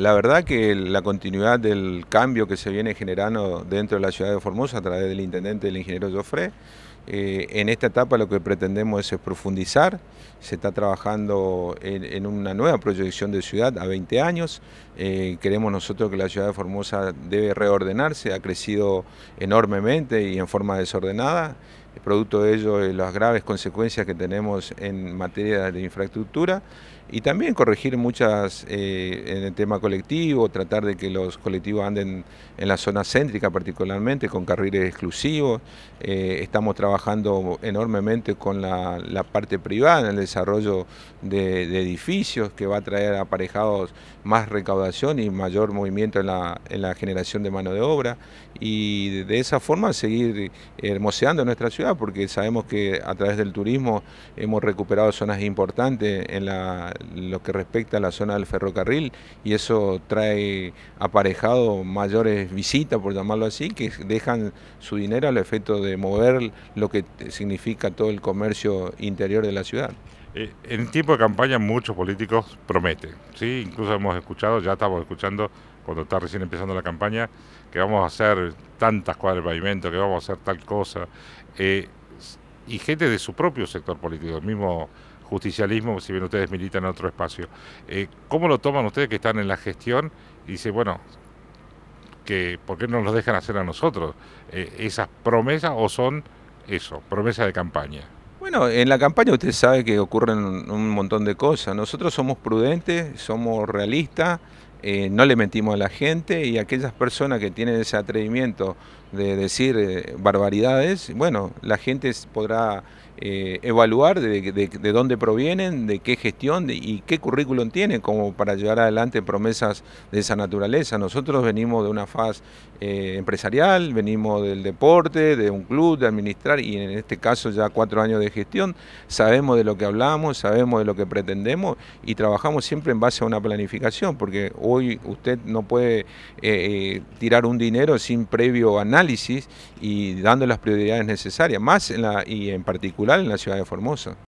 La verdad que la continuidad del cambio que se viene generando dentro de la ciudad de Formosa a través del intendente, del ingeniero Joffre, eh, en esta etapa lo que pretendemos es profundizar, se está trabajando en, una nueva proyección de ciudad a 20 años, eh, queremos nosotros que la ciudad de Formosa debe reordenarse, ha crecido enormemente y en forma desordenada, producto de ello las graves consecuencias que tenemos en materia de infraestructura y también corregir muchas eh, en el tema colectivo, tratar de que los colectivos anden en la zona céntrica particularmente con carriles exclusivos. Eh, estamos trabajando enormemente con la, parte privada en el desarrollo de, edificios que va a traer aparejados más recaudación y mayor movimiento en la generación de mano de obra y de esa forma seguir hermoseando nuestra ciudad porque sabemos que a través del turismo hemos recuperado zonas importantes en lo que respecta a la zona del ferrocarril y eso trae aparejado mayores visitas, por llamarlo así, que dejan su dinero al efecto de mover lo que significa todo el comercio interior de la ciudad. Eh, en tiempo de campaña muchos políticos prometen, ¿sí? Incluso hemos escuchado, ya estamos escuchando cuando está recién empezando la campaña, que vamos a hacer tantas cuadras de pavimento, que vamos a hacer tal cosa. Eh, y gente de su propio sector político, el mismo justicialismo, si bien ustedes militan en otro espacio. Eh, ¿Cómo lo toman ustedes que están en la gestión? Y dice, bueno, que, ¿por qué no nos dejan hacer a nosotros eh, esas promesas o son eso, promesas de campaña? Bueno, en la campaña usted sabe que ocurren un montón de cosas. Nosotros somos prudentes, somos realistas, eh, no le mentimos a la gente y aquellas personas que tienen ese atrevimiento de decir eh, barbaridades, bueno, la gente podrá eh, evaluar de, dónde provienen, de qué gestión y qué currículum tienen como para llevar adelante promesas de esa naturaleza. Nosotros venimos de una faz empresarial, venimos del deporte, de un club, de administrar y en este caso ya cuatro años de gestión, sabemos de lo que hablamos, sabemos de lo que pretendemos y trabajamos siempre en base a una planificación, porque Hoy usted no puede eh, eh, tirar un dinero sin previo análisis y dando las prioridades necesarias, más la, y en particular en la ciudad de Formosa.